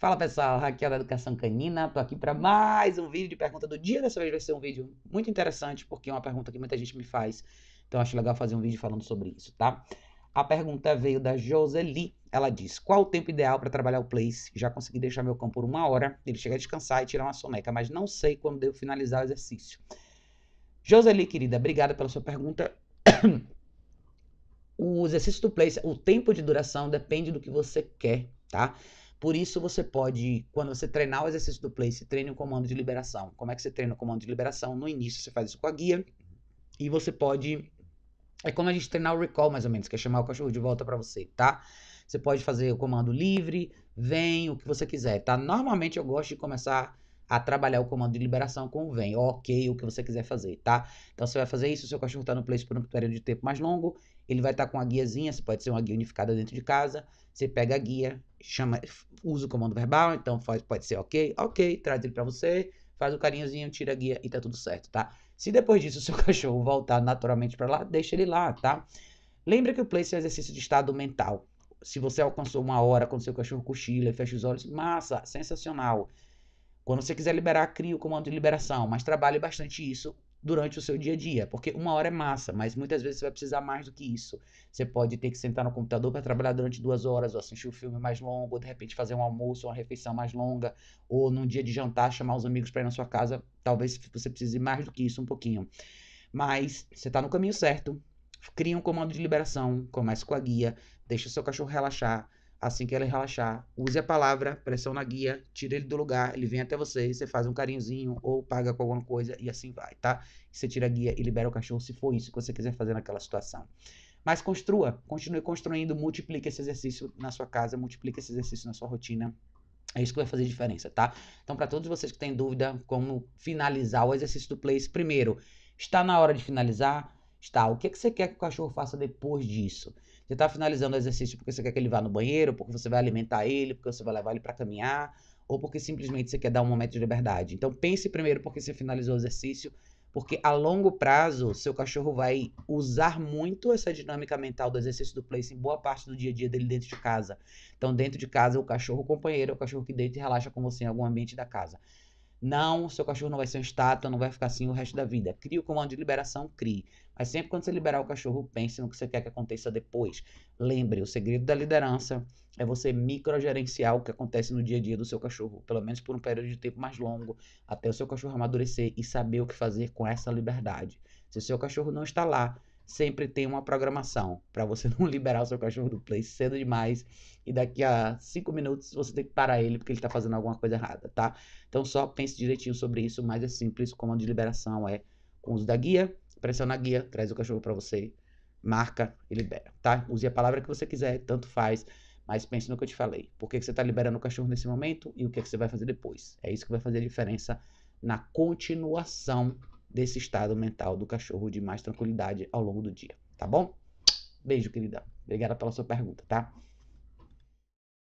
Fala pessoal, Raquel da Educação Canina, tô aqui para mais um vídeo de pergunta do dia. Dessa vez vai ser um vídeo muito interessante, porque é uma pergunta que muita gente me faz. Então acho legal fazer um vídeo falando sobre isso, tá? A pergunta veio da Joseli. Ela diz: Qual o tempo ideal para trabalhar o place? Já consegui deixar meu cão por uma hora, ele chega a descansar e tirar uma soneca, mas não sei quando devo finalizar o exercício. Joseli, querida, obrigada pela sua pergunta. o exercício do place, o tempo de duração depende do que você quer, tá? Por isso você pode, quando você treinar o exercício do place, treine o comando de liberação. Como é que você treina o comando de liberação? No início você faz isso com a guia e você pode é como a gente treinar o recall mais ou menos, que é chamar o cachorro de volta para você, tá? Você pode fazer o comando livre, vem, o que você quiser, tá? Normalmente eu gosto de começar a trabalhar o comando de liberação com o vem, ok, o que você quiser fazer, tá? Então você vai fazer isso, seu cachorro está no place por um período de tempo mais longo, ele vai estar tá com a guiazinha, você pode ser uma guia unificada dentro de casa, você pega a guia, chama, usa o comando verbal, então faz, pode ser ok, ok, traz ele para você, faz o carinhozinho, tira a guia e tá tudo certo, tá? Se depois disso o seu cachorro voltar naturalmente para lá, deixa ele lá, tá? Lembra que o place é um exercício de estado mental. Se você alcançou uma hora quando seu cachorro cochila e fecha os olhos, massa, sensacional. Quando você quiser liberar, cria o comando de liberação, mas trabalhe bastante isso durante o seu dia a dia, porque uma hora é massa, mas muitas vezes você vai precisar mais do que isso. Você pode ter que sentar no computador para trabalhar durante duas horas, ou assistir um filme mais longo, ou de repente fazer um almoço, uma refeição mais longa, ou num dia de jantar chamar os amigos para ir na sua casa. Talvez você precise mais do que isso um pouquinho. Mas você está no caminho certo. Cria um comando de liberação, comece com a guia, deixa o seu cachorro relaxar, assim que ele relaxar, use a palavra, pressão na guia, tira ele do lugar, ele vem até você, você faz um carinhozinho ou paga com alguma coisa e assim vai, tá? Você tira a guia e libera o cachorro se for isso que você quiser fazer naquela situação. Mas construa, continue construindo, multiplique esse exercício na sua casa, multiplique esse exercício na sua rotina. É isso que vai fazer diferença, tá? Então, para todos vocês que têm dúvida como finalizar o exercício do place, primeiro, está na hora de finalizar está. O que, que você quer que o cachorro faça depois disso? Você está finalizando o exercício porque você quer que ele vá no banheiro, porque você vai alimentar ele, porque você vai levar ele para caminhar, ou porque simplesmente você quer dar um momento de liberdade. Então pense primeiro porque você finalizou o exercício, porque a longo prazo seu cachorro vai usar muito essa dinâmica mental do exercício do place em boa parte do dia a dia dele dentro de casa. Então dentro de casa o cachorro companheiro, é o cachorro que deita e relaxa com você em algum ambiente da casa. Não, seu cachorro não vai ser um estátua, não vai ficar assim o resto da vida. Crie o comando de liberação, crie. Mas sempre quando você liberar o cachorro, pense no que você quer que aconteça depois. Lembre, o segredo da liderança é você microgerenciar o que acontece no dia a dia do seu cachorro, pelo menos por um período de tempo mais longo, até o seu cachorro amadurecer e saber o que fazer com essa liberdade. Se o seu cachorro não está lá sempre tem uma programação para você não liberar o seu cachorro do play cedo demais e daqui a cinco minutos você tem que parar ele porque ele está fazendo alguma coisa errada, tá? Então só pense direitinho sobre isso, mas é simples, comando de liberação é com o uso da guia, pressiona a guia, traz o cachorro para você, marca e libera, tá? Use a palavra que você quiser, tanto faz, mas pense no que eu te falei. Por que, que você está liberando o cachorro nesse momento e o que, que você vai fazer depois? É isso que vai fazer a diferença na continuação desse estado mental do cachorro de mais tranquilidade ao longo do dia, tá bom? Beijo, querida. Obrigada pela sua pergunta, tá?